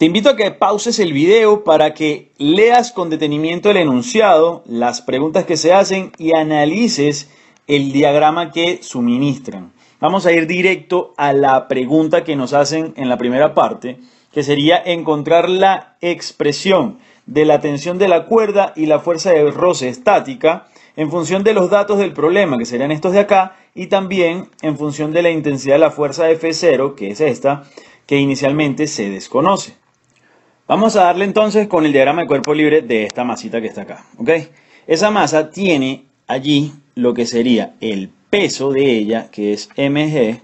Te invito a que pauses el video para que leas con detenimiento el enunciado, las preguntas que se hacen y analices el diagrama que suministran. Vamos a ir directo a la pregunta que nos hacen en la primera parte, que sería encontrar la expresión de la tensión de la cuerda y la fuerza de roce estática en función de los datos del problema, que serían estos de acá, y también en función de la intensidad de la fuerza F0, que es esta, que inicialmente se desconoce. Vamos a darle entonces con el diagrama de cuerpo libre de esta masita que está acá, ¿ok? Esa masa tiene allí lo que sería el peso de ella, que es mg,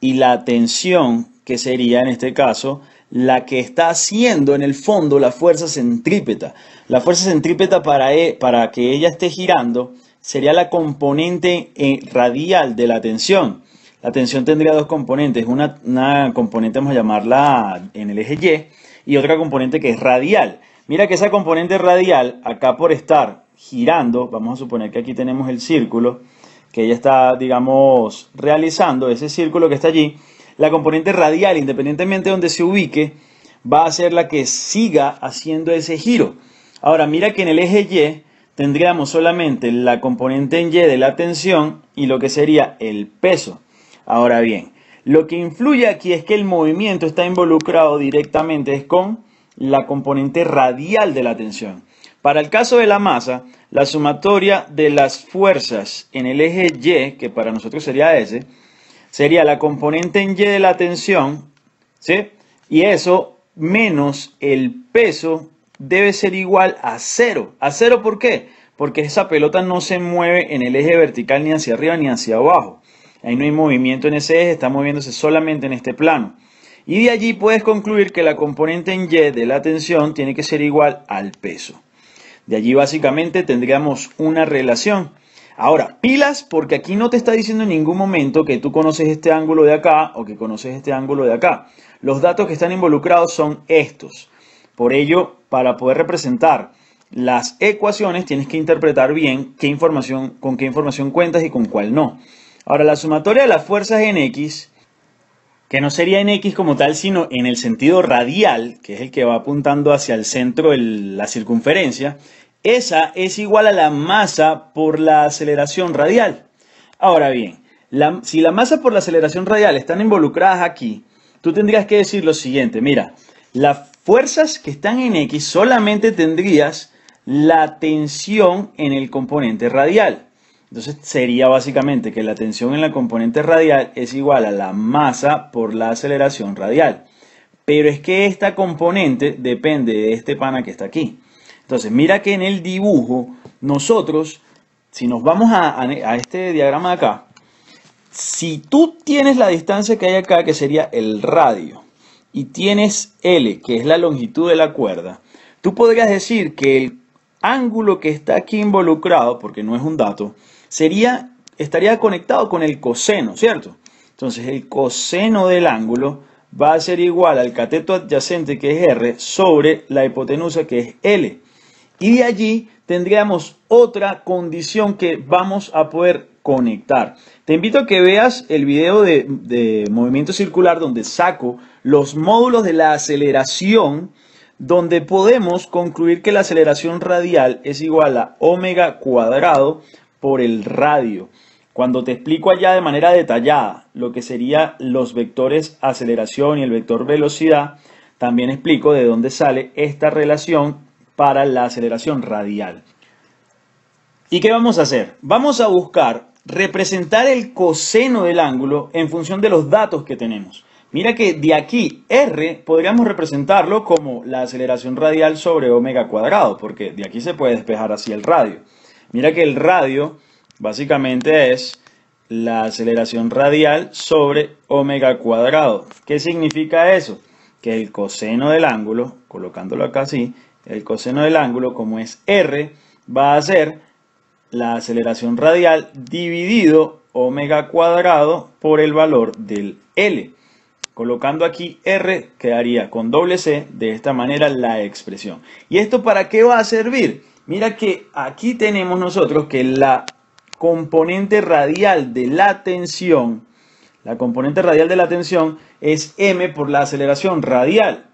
y la tensión, que sería en este caso la que está haciendo en el fondo la fuerza centrípeta. La fuerza centrípeta para, e, para que ella esté girando sería la componente eh, radial de la tensión. La tensión tendría dos componentes, una, una componente vamos a llamarla en el eje Y y otra componente que es radial. Mira que esa componente radial, acá por estar girando, vamos a suponer que aquí tenemos el círculo que ella está, digamos, realizando, ese círculo que está allí, la componente radial, independientemente de donde se ubique, va a ser la que siga haciendo ese giro. Ahora, mira que en el eje Y tendríamos solamente la componente en Y de la tensión y lo que sería el peso. Ahora bien, lo que influye aquí es que el movimiento está involucrado directamente con la componente radial de la tensión. Para el caso de la masa, la sumatoria de las fuerzas en el eje Y, que para nosotros sería S, sería la componente en Y de la tensión, ¿sí? Y eso menos el peso debe ser igual a cero. ¿A cero por qué? Porque esa pelota no se mueve en el eje vertical ni hacia arriba ni hacia abajo. Ahí no hay movimiento en ese eje, está moviéndose solamente en este plano. Y de allí puedes concluir que la componente en Y de la tensión tiene que ser igual al peso. De allí básicamente tendríamos una relación. Ahora, pilas, porque aquí no te está diciendo en ningún momento que tú conoces este ángulo de acá o que conoces este ángulo de acá. Los datos que están involucrados son estos. Por ello, para poder representar las ecuaciones, tienes que interpretar bien qué información, con qué información cuentas y con cuál no. Ahora, la sumatoria de las fuerzas en X, que no sería en X como tal, sino en el sentido radial, que es el que va apuntando hacia el centro de la circunferencia, esa es igual a la masa por la aceleración radial. Ahora bien, si la masa por la aceleración radial están involucradas aquí, tú tendrías que decir lo siguiente, mira, las fuerzas que están en X solamente tendrías la tensión en el componente radial. Entonces sería básicamente que la tensión en la componente radial es igual a la masa por la aceleración radial. Pero es que esta componente depende de este pana que está aquí. Entonces mira que en el dibujo nosotros, si nos vamos a, este diagrama de acá, si tú tienes la distancia que hay acá, que sería el radio, y tienes L, que es la longitud de la cuerda, tú podrías decir que el ángulo que está aquí involucrado, porque no es un dato, sería, estaría conectado con el coseno, ¿cierto? Entonces el coseno del ángulo va a ser igual al cateto adyacente que es R sobre la hipotenusa que es L. Y de allí tendríamos otra condición que vamos a poder conectar. Te invito a que veas el video de, de movimiento circular donde saco los módulos de la aceleración donde podemos concluir que la aceleración radial es igual a omega cuadrado por el radio. Cuando te explico allá de manera detallada lo que serían los vectores aceleración y el vector velocidad, también explico de dónde sale esta relación para la aceleración radial. ¿Y qué vamos a hacer? Vamos a buscar representar el coseno del ángulo en función de los datos que tenemos. Mira que de aquí R podríamos representarlo como la aceleración radial sobre omega cuadrado, porque de aquí se puede despejar así el radio. Mira que el radio básicamente es la aceleración radial sobre omega cuadrado. ¿Qué significa eso? Que el coseno del ángulo, colocándolo acá así, el coseno del ángulo como es r, va a ser la aceleración radial dividido omega cuadrado por el valor del L. Colocando aquí R quedaría con doble C, de esta manera la expresión. ¿Y esto para qué va a servir? Mira que aquí tenemos nosotros que la componente radial de la tensión, la componente radial de la tensión es m por la aceleración radial.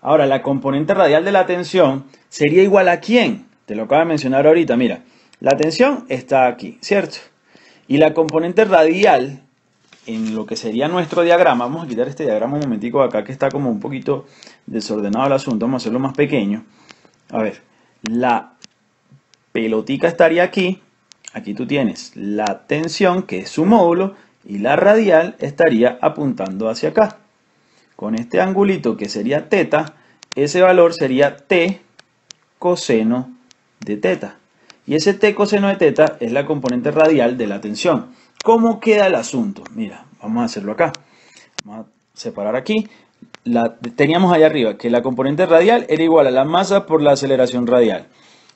Ahora, la componente radial de la tensión sería igual a quién? Te lo acabo de mencionar ahorita, mira. La tensión está aquí, ¿cierto? Y la componente radial en lo que sería nuestro diagrama, vamos a quitar este diagrama un momentico acá que está como un poquito desordenado el asunto, vamos a hacerlo más pequeño. A ver, la pelotica estaría aquí. Aquí tú tienes la tensión, que es su módulo, y la radial estaría apuntando hacia acá. Con este angulito que sería teta, ese valor sería t coseno de teta. Y ese t coseno de teta es la componente radial de la tensión. ¿Cómo queda el asunto? Mira, vamos a hacerlo acá. Vamos a separar aquí. teníamos allá arriba que la componente radial era igual a la masa por la aceleración radial.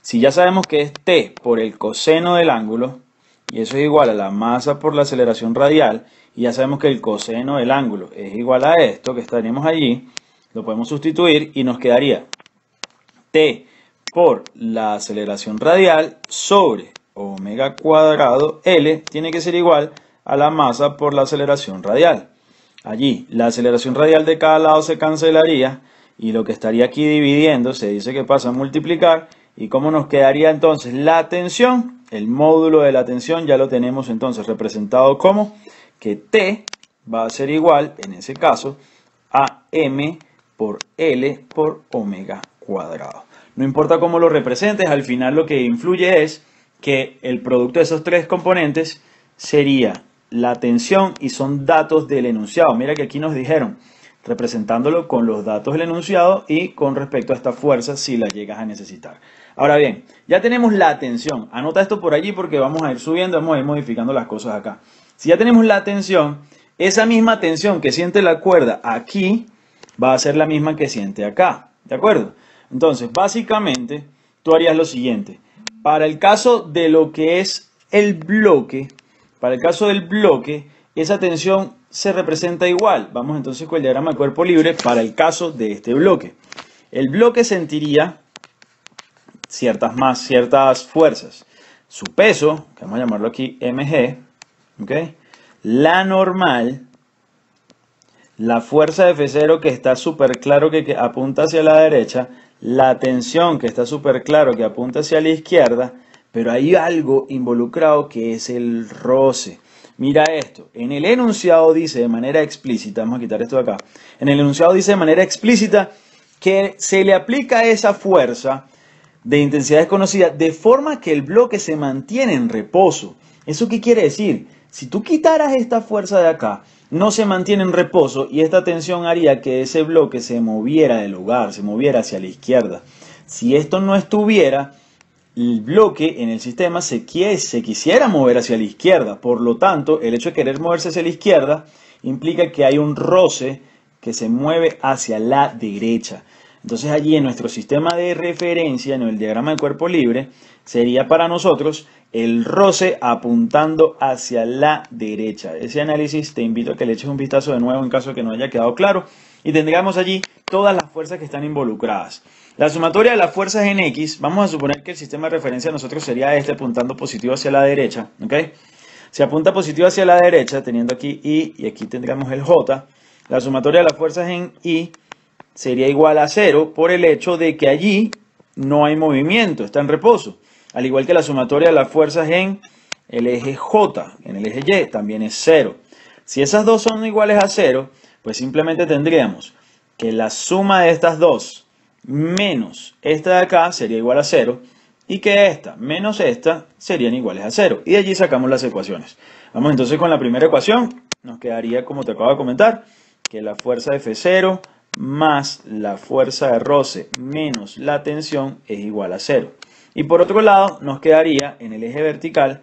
Si ya sabemos que es t por el coseno del ángulo, y eso es igual a la masa por la aceleración radial, y ya sabemos que el coseno del ángulo es igual a esto que estaríamos allí, lo podemos sustituir y nos quedaría t por la aceleración radial sobre omega cuadrado L tiene que ser igual a la masa por la aceleración radial. Allí la aceleración radial de cada lado se cancelaría y lo que estaría aquí dividiendo se dice que pasa a multiplicar ¿Y cómo nos quedaría entonces la tensión? El módulo de la tensión ya lo tenemos entonces representado como que T va a ser igual, en ese caso, a M por L por omega cuadrado. No importa cómo lo representes, al final lo que influye es que el producto de esos tres componentes sería la tensión y son datos del enunciado. Mira que aquí nos dijeron, representándolo con los datos del enunciado y con respecto a esta fuerza si la llegas a necesitar. Ahora bien, ya tenemos la tensión Anota esto por allí porque vamos a ir subiendo, vamos a ir modificando las cosas acá. Si ya tenemos la tensión, esa misma tensión que siente la cuerda aquí va a ser la misma que siente acá. ¿De acuerdo? Entonces, básicamente, tú harías lo siguiente. Para el caso de lo que es el bloque, para el caso del bloque, esa tensión se representa igual. Vamos entonces con el diagrama de cuerpo libre para el caso de este bloque. El bloque sentiría ciertas más, ciertas fuerzas. Su peso, que vamos a llamarlo aquí mg, la normal, la fuerza F0 que está súper claro que, que apunta hacia la derecha, la tensión que está súper claro que apunta hacia la izquierda, pero hay algo involucrado que es el roce. Mira esto, en el enunciado dice de manera explícita, vamos a quitar esto de acá, en el enunciado dice de manera explícita que se le aplica esa fuerza de intensidad desconocida, de forma que el bloque se mantiene en reposo. ¿Eso qué quiere decir? Si tú quitaras esta fuerza de acá, no se mantiene en reposo y esta tensión haría que ese bloque se moviera del lugar, se moviera hacia la izquierda. Si esto no estuviera, el bloque en el sistema se, se quisiera mover hacia la izquierda. Por lo tanto, el hecho de querer moverse hacia la izquierda implica que hay un roce que se mueve hacia la derecha. Entonces allí en nuestro sistema de referencia, en el diagrama de cuerpo libre, sería para nosotros el roce apuntando hacia la derecha. Ese análisis te invito a que le eches un vistazo de nuevo en caso de que no haya quedado claro y tendríamos allí todas las fuerzas que están involucradas. La sumatoria de las fuerzas en X, vamos a suponer que el sistema de referencia de nosotros sería este apuntando positivo hacia la derecha, ¿ok? Si apunta positivo hacia la derecha, teniendo aquí Y y aquí tendríamos el J, la sumatoria de las fuerzas en Y sería igual a cero por el hecho de que allí no hay movimiento, está en reposo. Al igual que la sumatoria de las fuerzas en el eje J, en el eje Y, también es cero. Si esas dos son iguales a cero, pues simplemente tendríamos que la suma de estas dos menos esta de acá sería igual a cero y que esta menos esta serían iguales a cero. Y de allí sacamos las ecuaciones. Vamos entonces con la primera ecuación. Nos quedaría, como te acabo de comentar, que la fuerza F0 más la fuerza de roce menos la tensión es igual a cero. Y por otro lado, nos quedaría en el eje vertical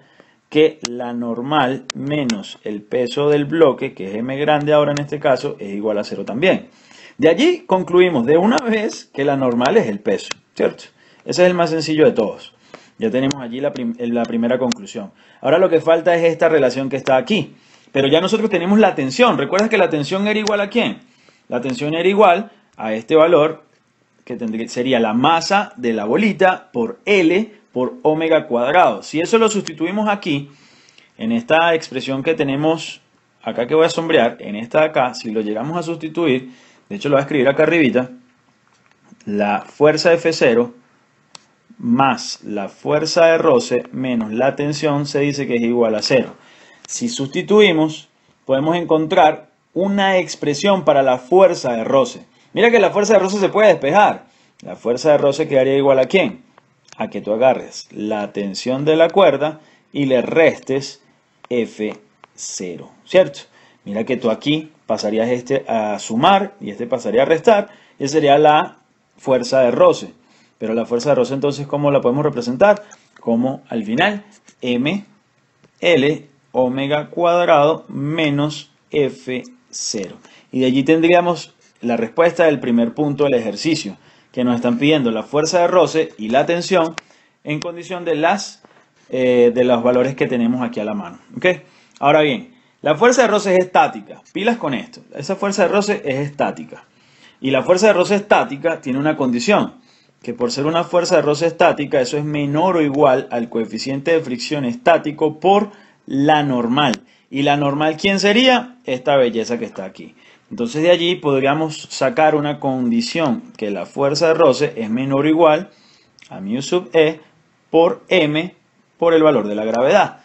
que la normal menos el peso del bloque, que es m grande ahora en este caso, es igual a cero también. De allí concluimos de una vez que la normal es el peso, ¿cierto? Ese es el más sencillo de todos. Ya tenemos allí la, primera conclusión. Ahora lo que falta es esta relación que está aquí. Pero ya nosotros tenemos la tensión. ¿Recuerdas que la tensión era igual a quién? La tensión era igual a este valor, que sería la masa de la bolita por L por omega cuadrado. Si eso lo sustituimos aquí, en esta expresión que tenemos acá que voy a sombrear, en esta de acá, si lo llegamos a sustituir, de hecho lo voy a escribir acá arribita, la fuerza F0 más la fuerza de roce menos la tensión se dice que es igual a 0. Si sustituimos, podemos encontrar una expresión para la fuerza de roce. Mira que la fuerza de roce se puede despejar. La fuerza de roce quedaría igual a quién? A que tú agarres la tensión de la cuerda y le restes F0, ¿cierto? Mira que tú aquí pasarías este a sumar y este pasaría a restar. esa sería la fuerza de roce. Pero la fuerza de roce entonces, ¿cómo la podemos representar? Como al final, ml omega cuadrado menos F y de allí tendríamos la respuesta del primer punto del ejercicio, que nos están pidiendo la fuerza de roce y la tensión en condición de, las, eh, de los valores que tenemos aquí a la mano. Ahora bien, la fuerza de roce es estática. Pilas con esto. Esa fuerza de roce es estática. Y la fuerza de roce estática tiene una condición, que por ser una fuerza de roce estática, eso es menor o igual al coeficiente de fricción estático por la normal. Y la normal, ¿quién sería? Esta belleza que está aquí. Entonces de allí podríamos sacar una condición que la fuerza de roce es menor o igual a μ sub e por m por el valor de la gravedad.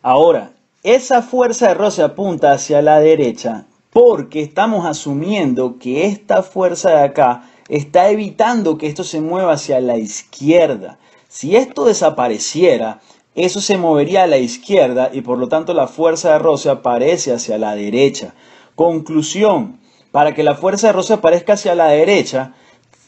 Ahora, esa fuerza de roce apunta hacia la derecha porque estamos asumiendo que esta fuerza de acá está evitando que esto se mueva hacia la izquierda. Si esto desapareciera, eso se movería a la izquierda y por lo tanto la fuerza de roce aparece hacia la derecha. Conclusión, para que la fuerza de roce aparezca hacia la derecha,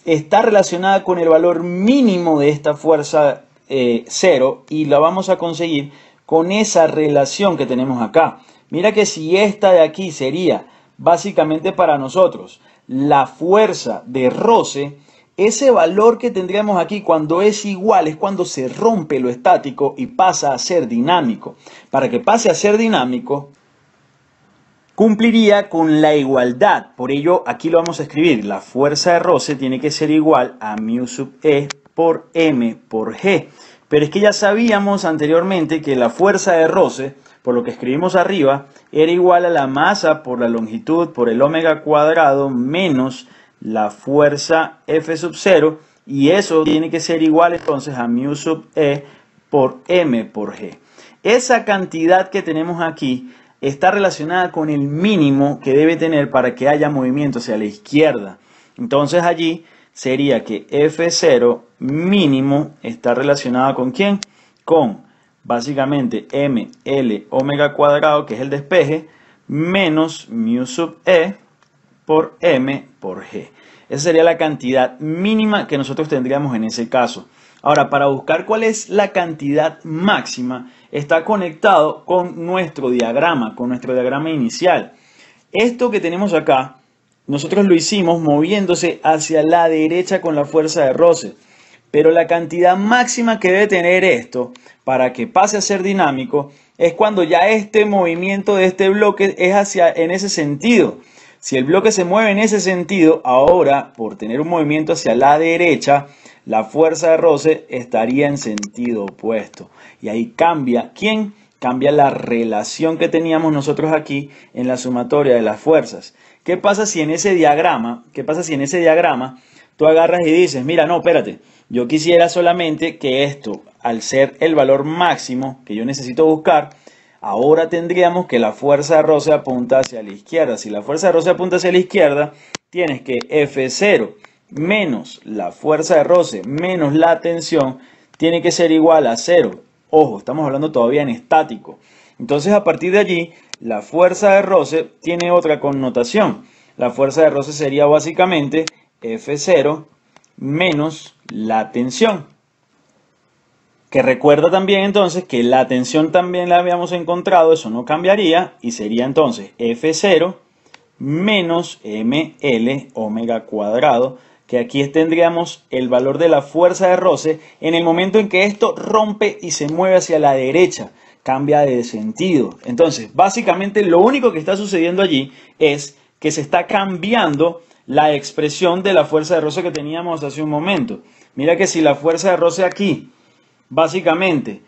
está relacionada con el valor mínimo de esta fuerza eh, cero y la vamos a conseguir con esa relación que tenemos acá. Mira que si esta de aquí sería básicamente para nosotros la fuerza de roce, ese valor que tendríamos aquí cuando es igual es cuando se rompe lo estático y pasa a ser dinámico. Para que pase a ser dinámico, cumpliría con la igualdad. Por ello, aquí lo vamos a escribir. La fuerza de roce tiene que ser igual a mu sub e por m por g. Pero es que ya sabíamos anteriormente que la fuerza de roce, por lo que escribimos arriba, era igual a la masa por la longitud por el omega cuadrado menos la fuerza F sub 0 y eso tiene que ser igual entonces a mu sub E por M por G. Esa cantidad que tenemos aquí está relacionada con el mínimo que debe tener para que haya movimiento hacia la izquierda. Entonces allí sería que F0 mínimo está relacionada con quién? Con básicamente ML omega cuadrado, que es el despeje, menos mu sub E por m por g. Esa sería la cantidad mínima que nosotros tendríamos en ese caso. Ahora, para buscar cuál es la cantidad máxima, está conectado con nuestro diagrama, con nuestro diagrama inicial. Esto que tenemos acá, nosotros lo hicimos moviéndose hacia la derecha con la fuerza de roce. Pero la cantidad máxima que debe tener esto para que pase a ser dinámico es cuando ya este movimiento de este bloque es hacia en ese sentido. Si el bloque se mueve en ese sentido, ahora por tener un movimiento hacia la derecha, la fuerza de roce estaría en sentido opuesto. Y ahí cambia quién cambia la relación que teníamos nosotros aquí en la sumatoria de las fuerzas. ¿Qué pasa si en ese diagrama, qué pasa si en ese diagrama tú agarras y dices, mira, no, espérate, yo quisiera solamente que esto, al ser el valor máximo que yo necesito buscar, Ahora tendríamos que la fuerza de roce apunta hacia la izquierda. Si la fuerza de roce apunta hacia la izquierda, tienes que F0 menos la fuerza de roce menos la tensión tiene que ser igual a 0. Ojo, estamos hablando todavía en estático. Entonces a partir de allí, la fuerza de roce tiene otra connotación. La fuerza de roce sería básicamente F0 menos la tensión. Que recuerda también entonces que la tensión también la habíamos encontrado, eso no cambiaría y sería entonces F0 menos ML omega cuadrado, que aquí tendríamos el valor de la fuerza de roce en el momento en que esto rompe y se mueve hacia la derecha, cambia de sentido. Entonces, básicamente lo único que está sucediendo allí es que se está cambiando la expresión de la fuerza de roce que teníamos hace un momento. Mira que si la fuerza de roce aquí Básicamente,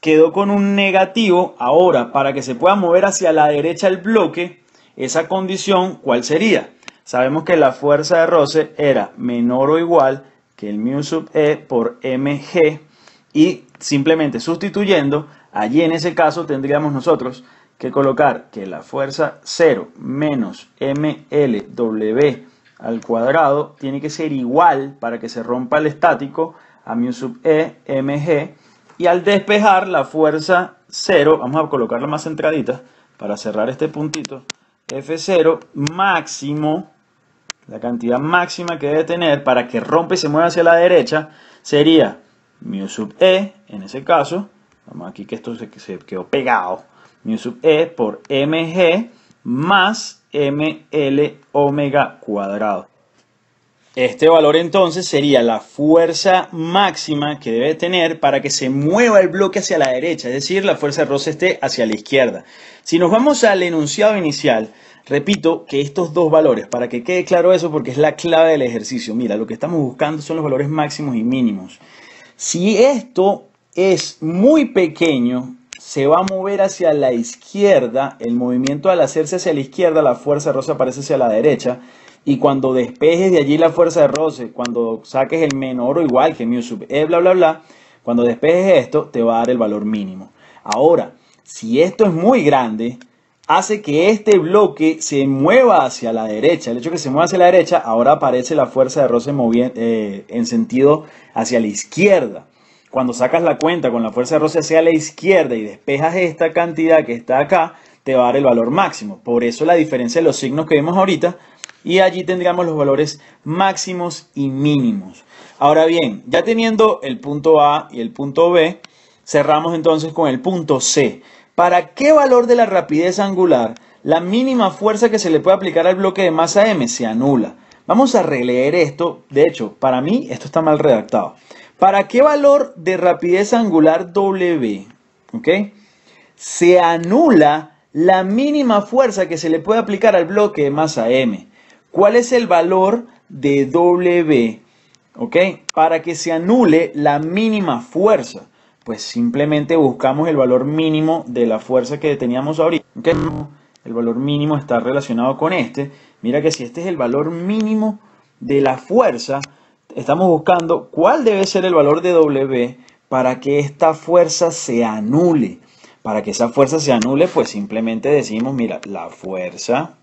quedó con un negativo. Ahora, para que se pueda mover hacia la derecha el bloque, esa condición, ¿cuál sería? Sabemos que la fuerza de roce era menor o igual que el mu sub e por mg y simplemente sustituyendo, allí en ese caso tendríamos nosotros que colocar que la fuerza 0 menos mlw al cuadrado tiene que ser igual para que se rompa el estático a mu sub e mg y al despejar la fuerza 0, vamos a colocarla más centradita para cerrar este puntito, F0 máximo, la cantidad máxima que debe tener para que rompe y se mueva hacia la derecha sería mu sub e, en ese caso, vamos aquí que esto se, quedó pegado, mu sub e por mg más ml omega cuadrado. Este valor entonces sería la fuerza máxima que debe tener para que se mueva el bloque hacia la derecha, es decir, la fuerza de esté hacia la izquierda. Si nos vamos al enunciado inicial, repito que estos dos valores, para que quede claro eso porque es la clave del ejercicio, mira, lo que estamos buscando son los valores máximos y mínimos. Si esto es muy pequeño, se va a mover hacia la izquierda, el movimiento al hacerse hacia la izquierda, la fuerza de aparece hacia la derecha, y cuando despejes de allí la fuerza de roce, cuando saques el menor o igual que mu sub e, bla, bla, bla, cuando despejes esto, te va a dar el valor mínimo. Ahora, si esto es muy grande, hace que este bloque se mueva hacia la derecha. El hecho de que se mueva hacia la derecha, ahora aparece la fuerza de roce eh, en sentido hacia la izquierda. Cuando sacas la cuenta con la fuerza de roce hacia la izquierda y despejas esta cantidad que está acá, te va a dar el valor máximo. Por eso la diferencia de los signos que vemos ahorita y allí tendríamos los valores máximos y mínimos. Ahora bien, ya teniendo el punto A y el punto B, cerramos entonces con el punto C. ¿Para qué valor de la rapidez angular la mínima fuerza que se le puede aplicar al bloque de masa M se anula? Vamos a releer esto. De hecho, para mí esto está mal redactado. ¿Para qué valor de rapidez angular W se anula la mínima fuerza que se le puede aplicar al bloque de masa M? ¿Cuál es el valor de W? ¿Ok? Para que se anule la mínima fuerza. Pues simplemente buscamos el valor mínimo de la fuerza que teníamos ahorita. El valor mínimo está relacionado con este. Mira que si este es el valor mínimo de la fuerza, estamos buscando cuál debe ser el valor de W para que esta fuerza se anule. Para que esa fuerza se anule, pues simplemente decimos, mira, la fuerza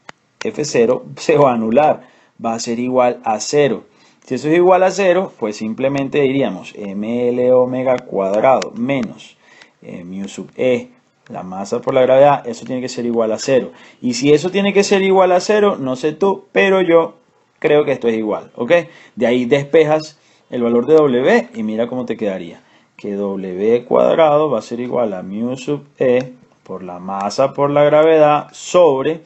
f0 se va a anular, va a ser igual a 0. Si eso es igual a 0, pues simplemente diríamos ml omega cuadrado menos eh, mu sub e, la masa por la gravedad, eso tiene que ser igual a 0. Y si eso tiene que ser igual a 0, no sé tú, pero yo creo que esto es igual, ¿ok? De ahí despejas el valor de W y mira cómo te quedaría. Que W cuadrado va a ser igual a mu sub e por la masa por la gravedad sobre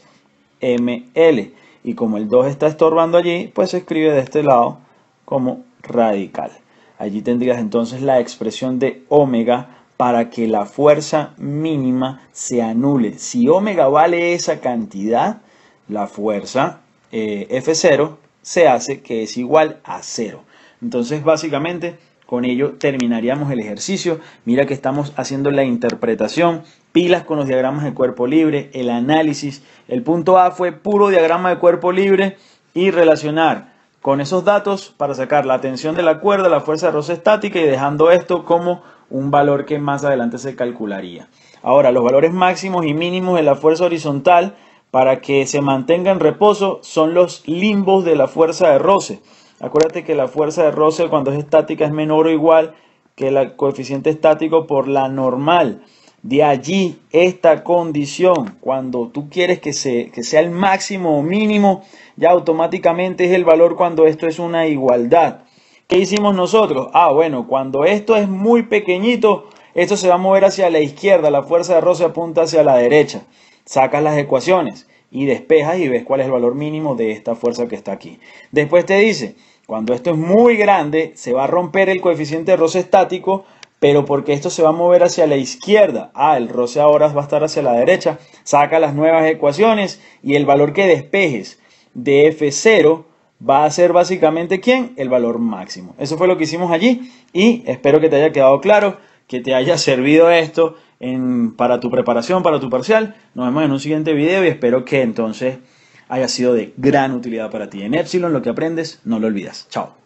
ml. Y como el 2 está estorbando allí, pues se escribe de este lado como radical. Allí tendrías entonces la expresión de omega para que la fuerza mínima se anule. Si omega vale esa cantidad, la fuerza eh, F0 se hace que es igual a 0. Entonces, básicamente, con ello terminaríamos el ejercicio. Mira que estamos haciendo la interpretación, pilas con los diagramas de cuerpo libre, el análisis. El punto A fue puro diagrama de cuerpo libre y relacionar con esos datos para sacar la tensión de la cuerda, la fuerza de roce estática y dejando esto como un valor que más adelante se calcularía. Ahora, los valores máximos y mínimos de la fuerza horizontal para que se mantenga en reposo son los limbos de la fuerza de roce. Acuérdate que la fuerza de Russell cuando es estática es menor o igual que el coeficiente estático por la normal. De allí esta condición, cuando tú quieres que, sea el máximo o mínimo, ya automáticamente es el valor cuando esto es una igualdad. ¿Qué hicimos nosotros? Ah, bueno, cuando esto es muy pequeñito, esto se va a mover hacia la izquierda, la fuerza de roce apunta hacia la derecha. Sacas las ecuaciones y despejas y ves cuál es el valor mínimo de esta fuerza que está aquí. Después te dice, cuando esto es muy grande, se va a romper el coeficiente de roce estático, pero porque esto se va a mover hacia la izquierda. Ah, el roce ahora va a estar hacia la derecha. Saca las nuevas ecuaciones y el valor que despejes de F0 va a ser básicamente ¿quién? El valor máximo. Eso fue lo que hicimos allí y espero que te haya quedado claro, que te haya servido esto para tu preparación, para tu parcial. Nos vemos en un siguiente video y espero que entonces haya sido de gran utilidad para ti. En Epsilon lo que aprendes no lo olvidas. Chao.